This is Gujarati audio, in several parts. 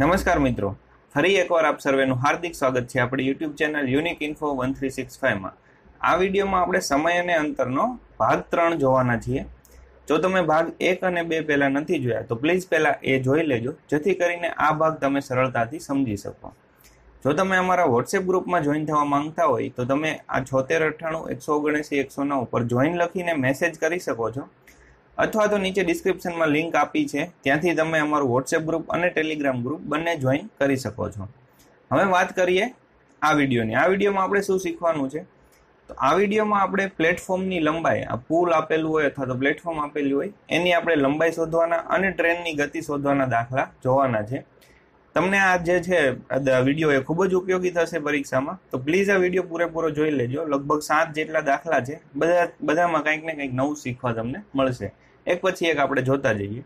નમસ્કાર મિત્રો ફરી એકવાર આપ સર્વેનું હાર્દિક સ્વાગત છે આપણી YouTube channel unique info one three six ફાઇવમાં આ વિડીયોમાં આપણે સમય અને અંતરનો ભાગ ત્રણ જોવાના છીએ જો તમે ભાગ એક અને બે પહેલાં નથી જોયા તો પ્લીઝ પહેલાં એ જોઈ લેજો જેથી કરીને આ ભાગ તમે સરળતાથી સમજી શકો જો તમે અમારા વોટ્સએપ ગ્રુપમાં જોઈન થવા માંગતા હોય તો તમે આ છોતેર અઠ્ઠાણું એકસો ઓગણસી એકસો નવ પર જોઈન લખીને મેસેજ કરી શકો છો અથવા તો નીચે ડિસ્ક્રિપ્શનમાં લિંક આપી છે ત્યાંથી તમે અમારું વોટ્સએપ ગ્રુપ અને ટેલિગ્રામ ગ્રુપ બંને જોઈન કરી શકો છો હવે વાત કરીએ આ વિડીયોની આ વિડીયોમાં આપણે શું શીખવાનું છે તો આ વિડીયોમાં આપણે પ્લેટફોર્મની લંબાઈ આ પુલ આપેલું હોય અથવા તો પ્લેટફોર્મ આપેલી હોય એની આપણે લંબાઈ શોધવાના અને ટ્રેનની ગતિ શોધવાના દાખલા જોવાના છે તમને આ જે છે વિડીયો એ ખૂબ જ ઉપયોગી થશે પરીક્ષામાં તો પ્લીઝ આ વિડીયો પૂરેપૂરો જોઈ લેજો લગભગ સાત જેટલા દાખલા છે બધા બધામાં કંઈક ને કંઈક નવું શીખવા તમને મળશે એક પછી એક આપણે જોતા જઈએ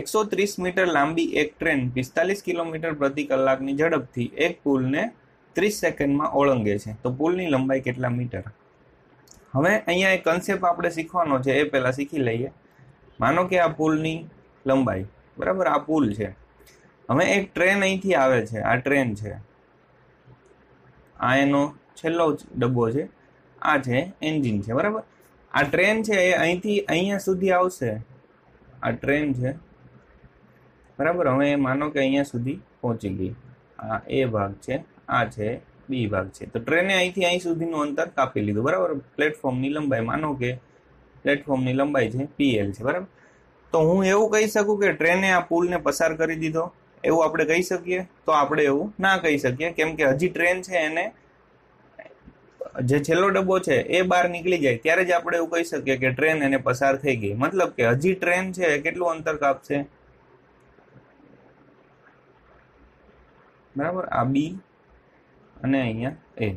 એકસો ત્રીસ મીટર લાંબી એક ટ્રેન પિસ્તાલીસ કિલોમીટર પ્રતિ કલાકની ઝડપથી એક પુલને ત્રીસ સેકન્ડમાં ઓળંગે છે તો પુલની લંબાઈ કેટલા મીટર હવે અહીંયા એક કન્સેપ્ટ આપણે શીખવાનો છે એ પહેલાં શીખી લઈએ માનો કે આ પુલની લંબાઈ બરાબર આ પુલ છે હવે એક ટ્રેન અહીંથી આવે છે આ ટ્રેન છે આ એનો છેલ્લો ડબ્બો છે આ છે એન્જિન છે બરાબર આ ટ્રેન છે એ અહીંથી અહીંયા સુધી આવશે આ ટ્રેન છે બરાબર હવે એ માનો કે અહીંયા સુધી પહોંચી ગઈ આ એ ભાગ છે આ છે બી ભાગ છે તો ટ્રેને અહીંથી અહીં સુધીનું અંતર કાપી લીધું બરાબર પ્લેટફોર્મની લંબાઈ માનો કે પ્લેટફોર્મની લંબાઈ છે પીએલ છે બરાબર તો હું એવું કહી શકું કે ટ્રેને આ પુલને પસાર કરી દીધો એવું આપણે કહી શકીએ તો આપણે એવું ના કહી શકીએ કેમ કે હજી ટ્રેન છે એને જે છેલ્લો ડબ્બો છે એ બહાર નીકળી જાય ત્યારે જ આપણે એવું કહી શકીએ કે ટ્રેન એને પસાર થઈ ગઈ મતલબ કે હજી ટ્રેન છે કેટલું અંતર કાપશે બરાબર આ બી અને અહીંયા એ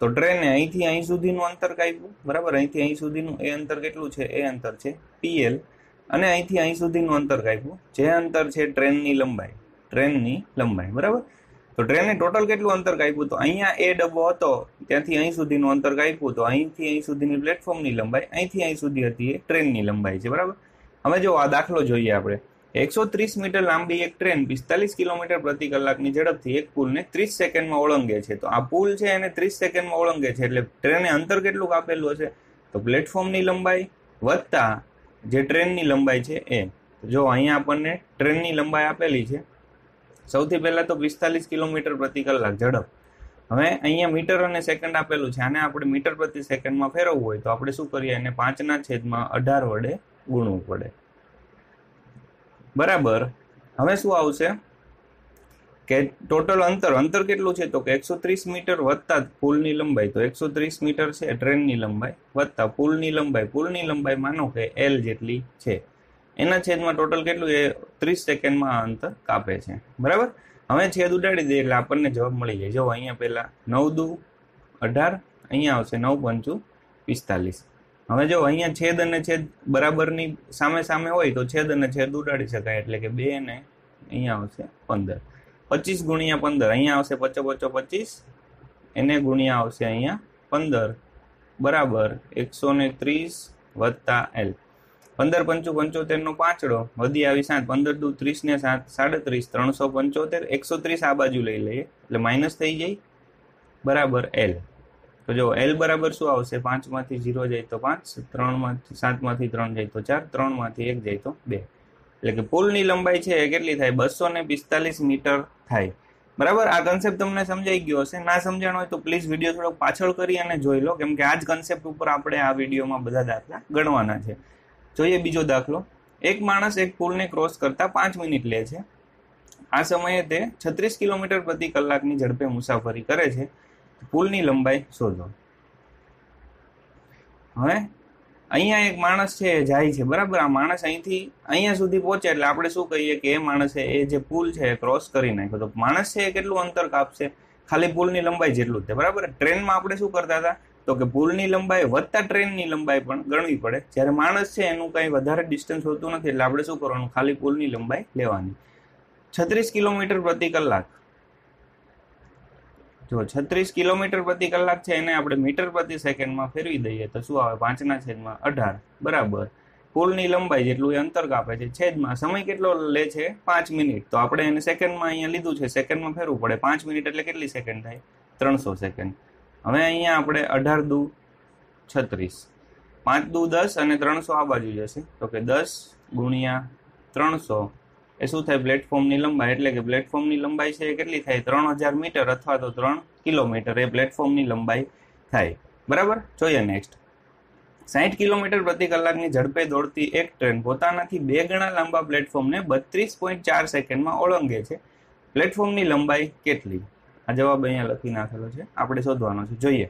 તો ટ્રેન અહીંથી અહીં સુધીનું અંતર કાપ્યું બરાબર અહીંથી અહીં સુધીનું એ અંતર કેટલું છે એ અંતર છે પીએલ અને અહીંથી અહીં સુધીનું અંતર કાપ્યું જે અંતર છે ટ્રેનની લંબાઈ ટ્રેનની લંબાઈ બરાબર તો ટ્રેનને ટોટલ કેટલું અંતર કાપ્યું તો અહીંયા એ ડબ્બો હતો ત્યાંથી અહીં સુધીનું અંતર કાપ્યું તો અહીંથી અહીં સુધીની પ્લેટફોર્મની લંબાઈ અહીંથી અહીં સુધી હતી એ ટ્રેનની લંબાઈ છે બરાબર હવે જો આ દાખલો જોઈએ આપણે એકસો ત્રીસ મીટર લાંબી એક ટ્રેન પિસ્તાલીસ કિલોમીટર પ્રતિ કલાકની ઝડપથી એક પુલને ત્રીસ સેકન્ડમાં ઓળંગે છે તો આ પુલ છે એને ત્રીસ સેકન્ડમાં ઓળંગે છે એટલે ટ્રેને અંતર કેટલું કાપેલું હશે તો પ્લેટફોર્મની લંબાઈ વધતા જે ટ્રેનની લંબાઈ છે એ જો અહીંયા આપણને ટ્રેનની લંબાઈ આપેલી છે સૌથી પહેલાં તો પિસ્તાલીસ કિલોમીટર પ્રતિ કલાક ઝડપ હવે અહીંયા મીટર અને સેકન્ડ આપેલું છે આને આપણે મીટર પ્રતિ સેકન્ડમાં ફેરવવું હોય તો આપણે શું કરીએ એને પાંચના છેદમાં અઢાર વડે ગુણવું પડે બરાબર હવે શું આવશે કે ટોટલ અંતર અંતર કેટલું છે તો કે એકસો ત્રીસ મીટર વત્તા પુલની લંબાઈ તો એકસો ત્રીસ મીટર છે ટ્રેનની લંબાઈ વધતા પુલની લંબાઈ પુલની લંબાઈ માનો કે એલ જેટલી છે એના છેદમાં ટોટલ કેટલું એ ત્રીસ સેકન્ડમાં આ અંતર કાપે છે બરાબર હવે છેદ ઉડાડી દઈએ એટલે આપણને જવાબ મળી જાય જો અહીંયા પહેલાં નવ દુ અઢાર અહીંયા આવશે નવ પંચુ પિસ્તાલીસ હવે જો અહીંયા છેદ અને છેદ બરાબરની સામે સામે હોય તો છેદ અને છેદ ઉડાડી શકાય એટલે કે બે અને અહીંયા આવશે પંદર પચીસ ગુણ્યા પંદર અહીંયા આવશે પચો પચો પચીસ એને ગુણ્યા આવશે અહીંયા પંદર બરાબર એકસો ને ત્રીસ વત્તા એલ પંદર પંચો પંચોતેરનો પાંચડો વધી આવી સાત પંદર દુ ત્રીસ ને સાત સાડત્રીસ ત્રણસો પંચોતેર એકસો ત્રીસ આ બાજુ લઈ લઈએ એટલે માઇનસ થઈ જાય બરાબર એલ તો જો એલ બરાબર શું આવશે પાંચમાંથી ઝીરો જાય તો પાંચ ત્રણમાંથી સાતમાંથી ત્રણ જાય તો ચાર ત્રણમાંથી એક જાય તો બે એટલે કે પુલની લંબાઈ છે કેટલી થાય બસો ને પિસ્તાલીસ મીટર થાય બરાબર આ કન્સેપ્ટ તમને સમજાઈ ગયો હશે ના સમજાણો હોય તો પ્લીઝ વિડીયો થોડોક પાછળ કરી અને જોઈ લો કેમ કે આ જ કન્સેપ્ટ ઉપર આપણે આ વિડીયોમાં બધા દાખલા ગણવાના છે જોઈએ બીજો દાખલો એક માણસ એક પુલને ક્રોસ કરતા પાંચ મિનિટ લે છે આ સમયે તે છત્રીસ કિલોમીટર પ્રતિ કલાકની ઝડપે મુસાફરી કરે છે પુલની લંબાઈ શોધો હવે અહીંયા એક માણસ છે એ જાય છે બરાબર આ માણસ અહીંથી અહીંયા સુધી પહોંચે એટલે આપણે શું કહીએ કે એ માણસે એ જે પુલ છે એ ક્રોસ કરી નાખ્યો તો માણસ છે એ કેટલું અંતર કાપશે ખાલી પુલની લંબાઈ જેટલું જ છે બરાબર ટ્રેનમાં આપણે શું કરતા હતા તો કે પુલની લંબાઈ વધતા ટ્રેનની લંબાઈ પણ ગણવી પડે જ્યારે માણસ છે એનું કંઈ વધારે ડિસ્ટન્સ હોતું નથી એટલે આપણે શું કરવાનું ખાલી પુલની લંબાઈ લેવાની છત્રીસ કિલોમીટર પ્રતિ કલાક જો છત્રીસ કિલોમીટર પ્રતિ કલાક છે એને આપણે મીટર પ્રતિ સેકન્ડમાં ફેરવી દઈએ તો શું આવે પાંચના છેદમાં અઢાર બરાબર પુલની લંબાઈ જેટલું એ અંતર કાપે છે છેદમાં સમય કેટલો લે છે પાંચ મિનિટ તો આપણે એને સેકન્ડમાં અહીંયા લીધું છે સેકન્ડમાં ફેરવું પડે પાંચ મિનિટ એટલે કેટલી સેકન્ડ થાય ત્રણસો સેકન્ડ હવે અહીંયા આપણે અઢાર દુ છત્રીસ પાંચ દુ દસ અને ત્રણસો આ બાજુ જશે તો કે દસ ગુણ્યા ત્રણસો એ શું થાય પ્લેટફોર્મની લંબાઈ એટલે કે પ્લેટફોર્મની લંબાઈ છે એ કેટલી થાય ત્રણ હજાર મીટર અથવા તો ત્રણ કિલોમીટર એ પ્લેટફોર્મની લંબાઈ થાય બરાબર જોઈએ નેક્સ્ટ સાહીઠ કિલોમીટર પ્રતિ કલાકની ઝડપે દોડતી એક ટ્રેન પોતાનાથી બે ગણા લાંબા પ્લેટફોર્મને બત્રીસ પોઈન્ટ ચાર સેકન્ડમાં ઓળંગે છે પ્લેટફોર્મની લંબાઈ કેટલી આ જવાબ અહીંયા લખી નાખેલો છે આપણે શોધવાનો છે જોઈએ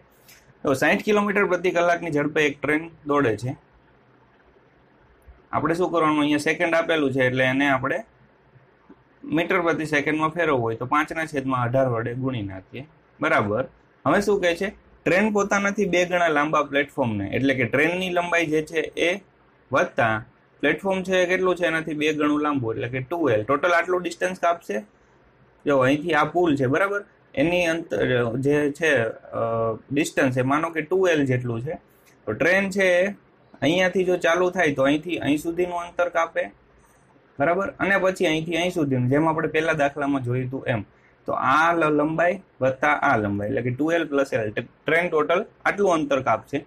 તો સાહીઠ કિલોમીટર પ્રતિ કલાકની ઝડપે એક ટ્રેન દોડે છે આપણે શું કરવાનું અહીંયા સેકન્ડ આપેલું છે એટલે એને આપણે મીટર પ્રતિ સેકન્ડમાં ફેરવો હોય તો પાંચના છેદમાં અઢાર વડે ગુણી નાખીએ બરાબર હવે શું કહે છે ટ્રેન પોતાનાથી બે ગણા લાંબા પ્લેટફોર્મને એટલે કે ટ્રેનની લંબાઈ જે છે એ વધતા પ્લેટફોર્મ છે કેટલું છે એનાથી બે ગણું લાંબુ એટલે કે ટુ એલ ટોટલ આટલું ડિસ્ટન્સ કાપશે જો અહીંથી આ પુલ છે બરાબર એની અંતર જે છે ડિસ્ટન્સ એ માનો કે ટુ એલ જેટલું છે તો ટ્રેન છે અહીંયાથી જો ચાલુ થાય તો અહીંથી અહીં સુધીનું અંતર કાપે બરાબર અને પછી અહીંથી અહીં સુધીનું જેમ આપણે પહેલા દાખલામાં જોયું હતું એમ તો આ લંબાઈ વત્તા આ લંબાઈ એટલે કે two L plus L train total આટલું અંતર કાપશે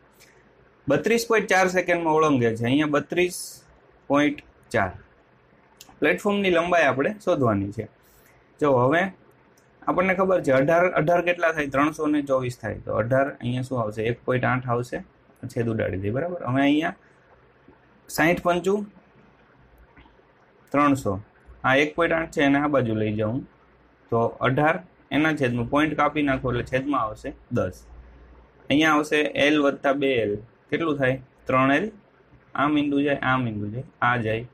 બત્રીસ પોઈન્ટ ચાર સેકન્ડમાં ઓળંગે છે અહીંયા બત્રીસ પોઈન્ટ ચાર પ્લેટફોર્મની લંબાઈ આપણે શોધવાની છે જો હવે આપણને ખબર છે અઢાર અઢાર કેટલા થાય ત્રણસો ને ચોવીસ થાય તો અઢાર અહીંયા શું આવશે એક પોઈન્ટ આઠ આવશે છેદ ઉડાડી દઈએ બરાબર હવે અહીંયા સાહીઠ પંચું ત્રણસો આ એક પોઈન્ટ આઠ છે એને આ બાજુ લઈ જાઉં તો અઢાર એના છેદનું પોઈન્ટ કાપી નાખો એટલે છેદમાં આવશે દસ અહીંયા આવશે એલ વત્તા બે એલ કેટલું થાય ત્રણ એલ આ મીંડું જાય આ મીંડું જાય આ જાય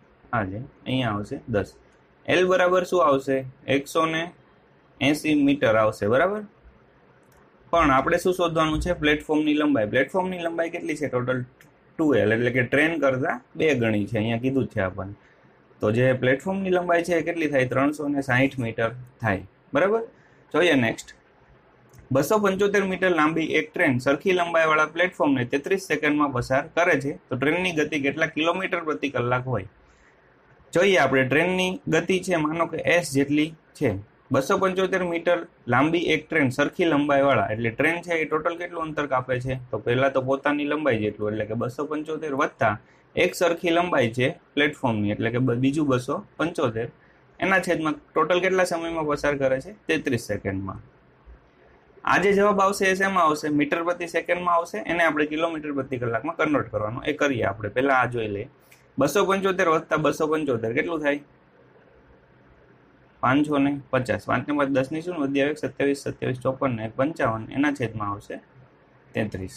આ જાય અહીંયા આવશે દસ એલ બરાબર શું આવશે એકસો ને એંસી મીટર આવશે બરાબર પણ આપણે શું શોધવાનું છે પ્લેટફોર્મની લંબાઈ પ્લેટફોર્મની લંબાઈ કેટલી છે ટોટલ ટુ એટલે કે ટ્રેન કરતાં બે ગણી છે અહીંયા કીધું છે આપણને તો જે પ્લેટફોર્મની લંબાઈ છે એ કેટલી થાય ત્રણસો ને સાહીઠ મીટર થાય બરાબર જોઈએ નેક્સ્ટ બસો પંચોતેર મીટર લાંબી એક ટ્રેન સરખી લંબાઈવાળા પ્લેટફોર્મને તેત્રીસ સેકન્ડમાં પસાર કરે છે તો ટ્રેનની ગતિ કેટલા કિલોમીટર પ્રતિ કલાક હોય જોઈએ આપણે ટ્રેનની ગતિ છે માનો કે એસ જેટલી છે બસો પંચોતેર મીટર લાંબી એક ટ્રેન સરખી લંબાઈવાળા એટલે ટ્રેન છે એ ટોટલ કેટલું અંતર કાપે છે તો પહેલાં તો પોતાની લંબાઈ જેટલું એટલે કે બસો પંચોતેર વધતા એક સરખી લંબાઈ છે પ્લેટફોર્મની એટલે કે બીજું બસો પંચોતેર એના છેદમાં ટોટલ કેટલા સમયમાં પસાર કરે છે તેત્રીસ સેકન્ડમાં આજે જવાબ આવશે એ શેમાં આવશે મીટર પ્રતિ સેકન્ડમાં આવશે એને આપણે કિલોમીટર પ્રતિ કલાકમાં કન્વર્ટ કરવાનો એ કરીએ આપણે પહેલાં આ જોઈ લઈએ બસો પંચોતેર વધતા બસો પંચોતેર કેટલું થાય પાંચસો ને પચાસ પાંચને પાંચ દસની શું અધ્યાવેગ સત્યાવીસ સત્યાવીસ ચોપન ને પંચાવન એના છેદમાં આવશે તેત્રીસ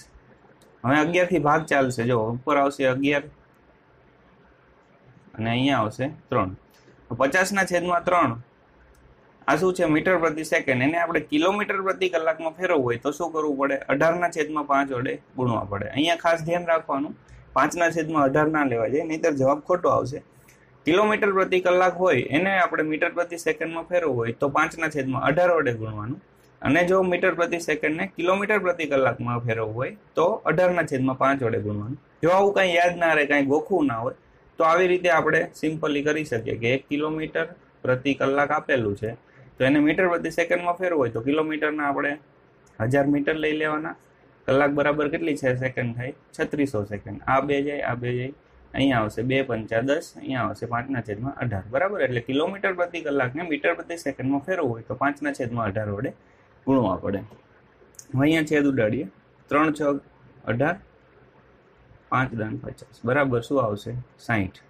હવે અગિયારથી ભાગ ચાલશે જો ઉપર આવશે અગિયાર અને અહીંયા આવશે ત્રણ પચાસના છેદમાં ત્રણ આ શું છે મીટર પ્રતિ સેકન્ડ એને આપણે કિલોમીટર પ્રતિ કલાકમાં ફેરવવું હોય તો શું કરવું પડે અઢારના છેદમાં પાંચ વડે ગુણવા પડે અહીંયા ખાસ ધ્યાન રાખવાનું પાંચના છેદમાં અઢાર ના લેવા જાય નહીતર જવાબ ખોટો આવશે કિલોમીટર પ્રતિ કલાક હોય એને આપણે મીટર પ્રતિ સેકન્ડમાં ફેરવું હોય તો પાંચના છેદમાં અઢાર વડે ગુણવાનું અને જો મીટર પ્રતિ સેકન્ડને કિલોમીટર પ્રતિ કલાકમાં ફેરવવું હોય તો અઢારના છેદમાં પાંચ વડે ગુણવાનું જો આવું કાંઈ યાદ ના રહે કાંઈ ગોખવું ના હોય તો આવી રીતે આપણે સિમ્પલી કરી શકીએ કે એક કિલોમીટર પ્રતિ કલાક આપેલું છે તો એને મીટર પ્રતિ સેકન્ડમાં ફેરવું હોય તો કિલોમીટરના આપણે હજાર મીટર લઈ લેવાના કલાક બરાબર કેટલી છે સેકન્ડ થાય છત્રીસો સેકન્ડ આ બે જાય આ બે જાય અહીંયા આવશે બે પંચા દસ અહીંયા આવશે પાંચના છેદમાં અઢાર બરાબર એટલે કિલોમીટર પ્રતિ કલાકને મીટર પ્રતિ સેકન્ડમાં ફેરવવું હોય તો પાંચના છેદમાં અઢાર વડે ગુણવા પડે અહીંયા છેદ ઉડાડીએ ત્રણ છ અઢાર પાંચ દન પચાસ બરાબર શું આવશે સાહીઠ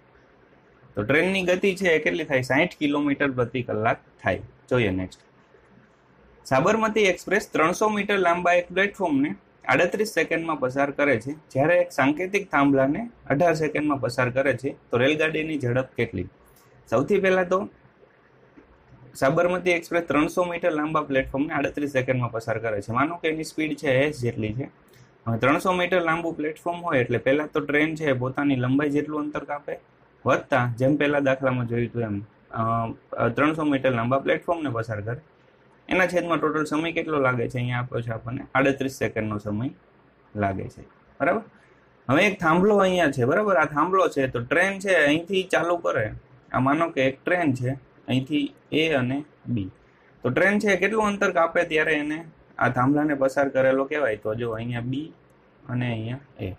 તો ટ્રેનની ગતિ છે એ કેટલી થાય સાહીઠ કિલોમીટર પ્રતિ કલાક થાય જોઈએ નેક્સ્ટ સાબરમતી એક્સપ્રેસ ત્રણસો મીટર લાંબા એક પ્લેટફોર્મને આડત્રીસ સેકન્ડમાં પસાર કરે છે જ્યારે એક સાંકેતિક થાંભલાને અઢાર સેકન્ડમાં પસાર કરે છે તો રેલગાડીની ઝડપ કેટલી સૌથી પહેલાં તો સાબરમતી એક્સપ્રેસ ત્રણસો મીટર લાંબા પ્લેટફોર્મને આડત્રીસ સેકન્ડમાં પસાર કરે છે માનો કે એની સ્પીડ છે એસ જેટલી છે હવે ત્રણસો મીટર લાંબુ પ્લેટફોર્મ હોય એટલે પહેલાં તો ટ્રેન છે પોતાની લંબાઈ જેટલું અંતર કાપે વધતા જેમ પહેલાં દાખલામાં જોયું હતું એમ ત્રણસો મીટર લાંબા પ્લેટફોર્મને પસાર કરે એના છેદમાં ટોટલ સમય કેટલો લાગે છે અહીંયા આપ્યો છે આપણને આડત્રીસ સેકન્ડનો સમય લાગે છે બરાબર હવે એક થાંભલો અહીંયા છે બરાબર આ થાંભલો છે તો ટ્રેન છે અહીંથી ચાલુ કરે આ માનો કે એક ટ્રેન છે અહીંથી એ અને બી તો ટ્રેન છે કેટલું અંતર કાપે ત્યારે એને આ થાંભલાને પસાર કરેલો કહેવાય તો જો અહીંયા બી અને અહીંયા એ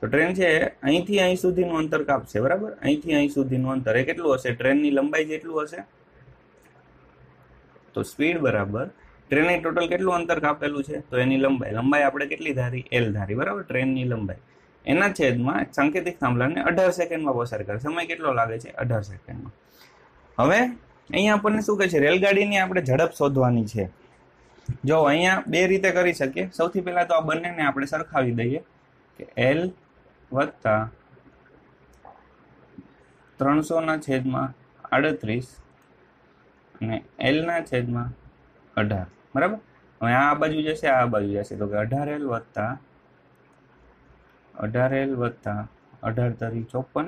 તો ટ્રેન છે અહીંથી અહીં સુધીનું અંતર કાપશે બરાબર અહીંથી અહીં સુધીનું અંતર એ કેટલું હશે ટ્રેનની લંબાઈ જેટલું હશે તો સ્પીડ બરાબર ટ્રેનની ટોટલ કેટલું અંતર કાપેલું છે તો એની લંબાઈ લંબાઈ આપણે કેટલી ધારી એલ ધારી બરાબર ટ્રેનની લંબાઈ એના છેદમાં સાંકેતિક થાંભલાને અઢાર સેકન્ડમાં પસાર કરે સમય કેટલો લાગે છે અઢાર સેકન્ડમાં હવે અહીંયા આપણને શું કહે છે રેલગાડીની આપણે ઝડપ શોધવાની છે જો અહીંયા બે રીતે કરી શકીએ સૌથી પહેલાં તો આ બંનેને આપણે સરખાવી દઈએ કે એલ વત્તા ત્રણસોના છેદમાં આડત્રીસ ને એલના છેદમાં અઢાર બરાબર હવે આ બાજુ જશે આ બાજુ જશે તો કે અઢાર એલ વત્તા અઢાર એલ વત્તા અઢાર તરી ચોપન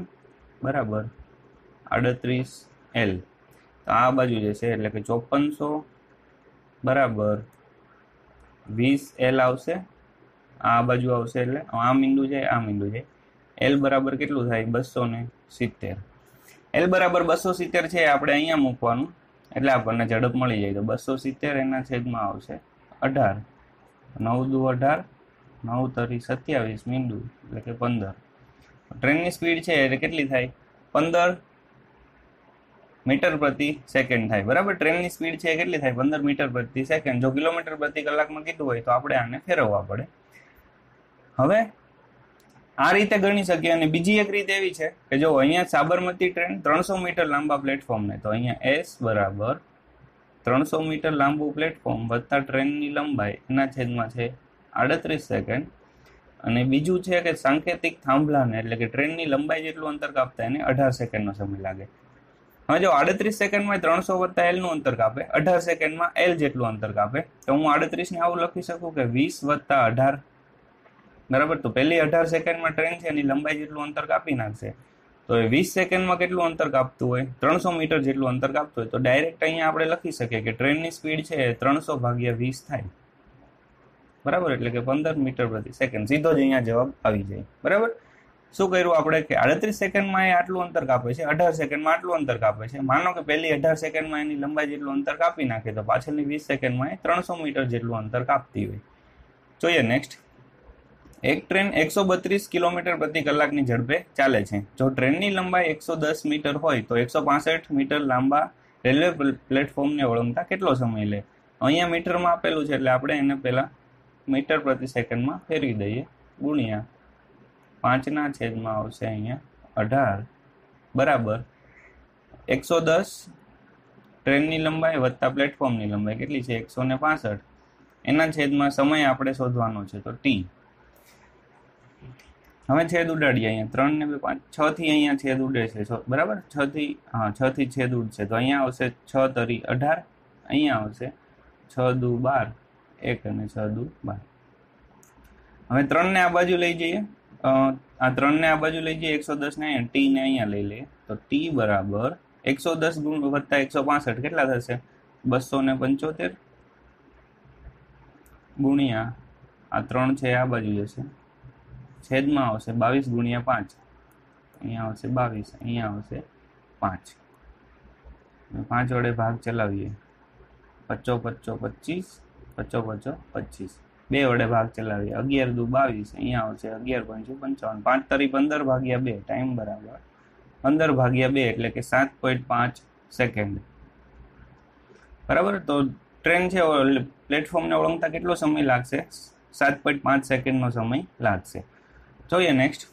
બરાબર આડત્રીસ એલ તો આ બાજુ જશે એટલે કે ચોપનસો બરાબર વીસ એલ આવશે આ બાજુ આવશે એટલે આ બિંદુ જાય આ બિંદુ જાય એલ બરાબર કેટલું થાય બસો ને સિત્તેર એલ બરાબર બસો સિત્તેર છે આપણે અહીંયા મૂકવાનું એટલે આપણને ઝડપ મળી જાય તો બસો સિત્તેર એના છેદમાં આવશે અઢાર નવ દુ અઢાર નવ તરી સત્યાવીસ મીંડુ એટલે કે પંદર ટ્રેનની સ્પીડ છે એટલે કેટલી થાય પંદર મીટર પ્રતિ સેકન્ડ થાય બરાબર ટ્રેનની સ્પીડ છે એ કેટલી થાય પંદર મીટર પ્રતિ સેકન્ડ જો કિલોમીટર પ્રતિ કલાકમાં કીધું હોય તો આપણે આને ફેરવવા પડે હવે આ રીતે ગણી શકીએ અને બીજી એક રીત એવી છે કે જો અહીંયા સાબરમતી ટ્રેન ત્રણસો મીટર લાંબા પ્લેટફોર્મને તો અહીંયા એસ બરાબર ત્રણસો મીટર લાંબુ પ્લેટફોર્મ વધતા ટ્રેનની લંબાઈ એના છેદમાં છે આડત્રીસ સેકન્ડ અને બીજું છે કે સાંકેતિક થાંભલાને એટલે કે ટ્રેનની લંબાઈ જેટલું અંતર કાપતા એને અઢાર સેકન્ડનો સમય લાગે હવે જો આડત્રીસ સેકન્ડમાં ત્રણસો વત્તા એલનું અંતર કાપે અઢાર સેકન્ડમાં એલ જેટલું અંતર કાપે તો હું આડત્રીસને આવું લખી શકું કે વીસ વત્તા અઢાર બરાબર તો પહેલી અઢાર સેકન્ડમાં ટ્રેન છે એની લંબાઈ જેટલું અંતર કાપી નાખશે તો એ વીસ સેકન્ડમાં કેટલું અંતર કાપતું હોય ત્રણસો મીટર જેટલું અંતર કાપતું હોય તો ડાયરેક્ટ અહીંયા આપણે લખી શકીએ કે ટ્રેનની સ્પીડ છે એ ત્રણસો ભાગ્યા વીસ થાય બરાબર એટલે કે પંદર મીટર પ્રતિ સેકન્ડ સીધો જ અહીંયા જવાબ આવી જાય બરાબર શું કર્યું આપણે કે આડત્રીસ સેકન્ડમાં એ આટલું અંતર કાપે છે અઢાર સેકન્ડમાં આટલું અંતર કાપે છે માનો કે પહેલી અઢાર સેકન્ડમાં એની લંબાઈ જેટલું અંતર કાપી નાખે તો પાછળની વીસ સેકન્ડમાં એ ત્રણસો મીટર જેટલું અંતર કાપતી હોય જોઈએ નેક્સ્ટ એક ટ્રેન એકસો બત્રીસ કિલોમીટર પ્રતિ કલાકની ઝડપે ચાલે છે જો ટ્રેનની લંબાઈ એકસો દસ મીટર હોય તો એકસો પાસઠ મીટર લાંબા રેલવે પ્લેટફોર્મને વળગતા કેટલો સમય લે અહીંયા મીટરમાં આપેલું છે એટલે આપણે એને પહેલાં મીટર પ્રતિ સેકન્ડમાં ફેરવી દઈએ ગુણ્યા પાંચના છેદમાં આવશે અહીંયા અઢાર બરાબર એકસો દસ ટ્રેનની લંબાઈ વત્તા પ્લેટફોર્મની લંબાઈ કેટલી છે એકસો ને પાસઠ એના છેદમાં સમય આપણે શોધવાનો છે તો ટી હવે છેદ ઉડાડીએ અહીંયા ત્રણ ને બે પાંચ છ થી અહીંયા છેદ ઉડે છે બરાબર છ થી હા છ થી છેદ ઉડશે તો અહીંયા આવશે છ તરી અઢાર અહીંયા આવશે છ દુ બાર એક અને છ દુ બાર હવે ત્રણને આ બાજુ લઈ જઈએ આ ત્રણને આ બાજુ લઈ જઈએ એકસો દસને અહીંયા ટીને અહીંયા લઈ લઈએ તો ટી બરાબર એકસો દસ ગુણ વત્તા એકસો પાસઠ કેટલા થશે બસો ને પંચોતેર ગુણ્યા આ ત્રણ છે આ બાજુ જશે છેદમાં આવશે બાવીસ ગુણ્યા પાંચ અહીંયા આવશે બાવીસ અહીંયા આવશે પાંચ પાંચ વડે ભાગ ચલાવીએ પચો પચો પચીસ પચો પચો પચીસ બે વડે ભાગ ચલાવીએ અગિયાર દુ બાવીસ અહીંયા આવશે અગિયાર પોઈન્ટ પંચાવન પાંચ તરી પંદર ભાગ્યા બે ટાઈમ બરાબર પંદર ભાગ્યા બે એટલે કે સાત પોઈન્ટ પાંચ સેકન્ડ બરાબર તો ટ્રેન છે પ્લેટફોર્મને ઓળંગતા કેટલો સમય લાગશે સાત પોઈન્ટ પાંચ સેકન્ડનો સમય લાગશે જોઈએ નેક્સ્ટ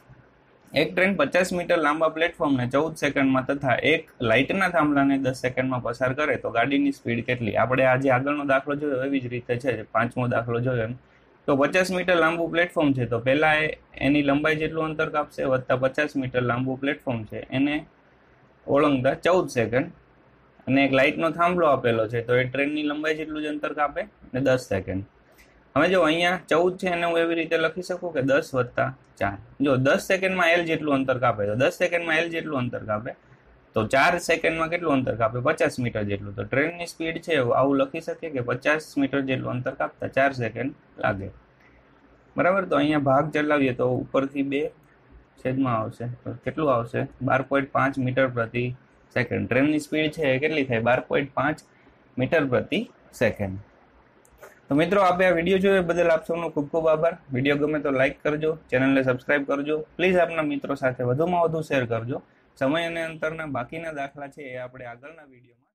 એક ટ્રેન પચાસ મીટર લાંબા પ્લેટફોર્મને ચૌદ સેકન્ડમાં તથા એક લાઇટના થાંભલાને દસ સેકન્ડમાં પસાર કરે તો ગાડીની સ્પીડ કેટલી આપણે આજે આગળનો દાખલો જોયો એવી જ રીતે છે પાંચમો દાખલો જોયો એમ તો પચાસ મીટર લાંબુ પ્લેટફોર્મ છે તો પહેલાં એની લંબાઈ જેટલું અંતર કાપશે વત્તા પચાસ મીટર લાંબુ પ્લેટફોર્મ છે એને ઓળંગતા ચૌદ સેકન્ડ અને એક લાઇટનો થાંભલો આપેલો છે તો એ ટ્રેનની લંબાઈ જેટલું જ અંતર કાપે અને દસ સેકન્ડ હવે જો અહીંયા ચૌદ છે એને હું એવી રીતે લખી શકું કે દસ વત્તા ચાર જો દસ સેકન્ડમાં એલ જેટલું અંતર કાપે તો દસ સેકન્ડમાં એલ જેટલું અંતર કાપે તો ચાર સેકન્ડમાં કેટલું અંતર કાપે પચાસ મીટર જેટલું તો ટ્રેનની સ્પીડ છે આવું લખી શકીએ કે પચાસ મીટર જેટલું અંતર કાપતા ચાર સેકન્ડ લાગે બરાબર તો અહીંયા ભાગ ચલાવીએ તો ઉપરથી બે છેદમાં આવશે તો કેટલું આવશે બાર પોઈન્ટ પાંચ મીટર પ્રતિ સેકન્ડ ટ્રેનની સ્પીડ છે એ કેટલી થાય બાર પોઈન્ટ પાંચ મીટર પ્રતિ સેકન્ડ તો મિત્રો આપે આ વિડીયો જોયો બદલ આપ સૌનો ખૂબ ખૂબ આભાર વિડીયો ગમે તો લાઇક કરજો ચેનલને સબસ્ક્રાઇબ કરજો પ્લીઝ આપના મિત્રો સાથે વધુમાં વધુ શેર કરજો સમય અને અંતરના બાકીના દાખલા છે એ આપણે આગળના વિડીયોમાં